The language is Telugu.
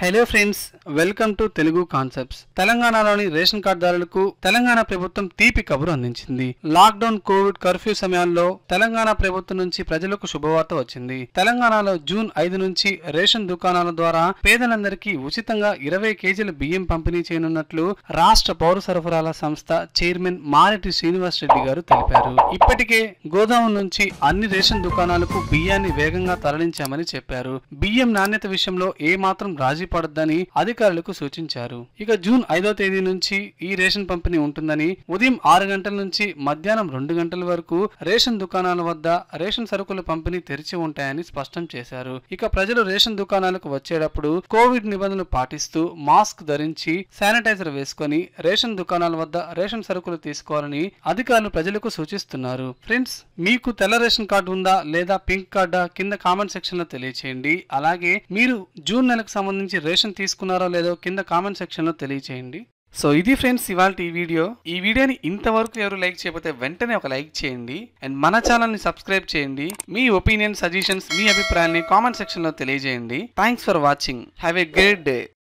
hello friends welcome to Telugu concepts తెలంగాణలోని రేషన్ కార్డుదారులకు తెలంగాణ ప్రభుత్వం తీపి కబురు అందించింది లాక్డౌన్ కోవిడ్ కర్ఫ్యూ సమయాల్లో తెలంగాణ ప్రభుత్వం నుంచి ప్రజలకు శుభవార్త వచ్చింది తెలంగాణలో జూన్ ఐదు నుంచి రేషన్ దుకాణాల ద్వారా పేదలందరికీ ఉచితంగా ఇరవై కేజీల బియ్యం పంపిణీ చేయనున్నట్లు రాష్ట్ర పౌర సరఫరాల సంస్థ చైర్మన్ మారెడ్డి శ్రీనివాస్ రెడ్డి గారు తెలిపారు ఇప్పటికే గోదావరి నుంచి అన్ని రేషన్ దుకాణాలకు బియ్యాన్ని వేగంగా తరలించామని చెప్పారు బియ్యం నాణ్యత విషయంలో ఏమాత్రం రాజీ పడొద్దని అధికారులకు సూచించారు ఇక జూన్ ఐదో తేదీ నుంచి ఈ రేషన్ పంపిణీ ఉంటుందని ఉదయం ఆరు గంటల నుంచి మధ్యాహ్నం రెండు గంటల వరకు రేషన్ దుకాణాల వద్ద రేషన్ సరుకుల పంపిణీ తెరిచి ఉంటాయని స్పష్టం చేశారు ఇక ప్రజలు రేషన్ దుకాణాలకు వచ్చేటప్పుడు కోవిడ్ నిబంధనలు పాటిస్తూ మాస్క్ ధరించి శానిటైజర్ వేసుకొని రేషన్ దుకాణాల వద్ద రేషన్ సరుకులు తీసుకోవాలని అధికారులు ప్రజలకు సూచిస్తున్నారు ఫ్రెండ్స్ మీకు తెల్ల రేషన్ కార్డు ఉందా లేదా పింక్ కార్డా కింద కామెంట్ సెక్షన్ లో తెలియచేయండి అలాగే మీరు జూన్ నెలకు సంబంధించి రేషన్ తీసుకున్నారో లేదో కింద కామెంట్ సెక్షన్లో తెలియచేయండి సో ఇది ఫ్రెండ్స్ ఇవాళ ఈ వీడియో ఈ వీడియోని ఇంతవరకు ఎవరు లైక్ చేయకపోతే వెంటనే ఒక లైక్ చేయండి అండ్ మన ఛానల్ని సబ్స్క్రైబ్ చేయండి మీ ఒపీనియన్ సజెషన్స్ మీ అభిప్రాయాన్ని కామెంట్ సెక్షన్లో తెలియజేయండి thanks for watching have a great day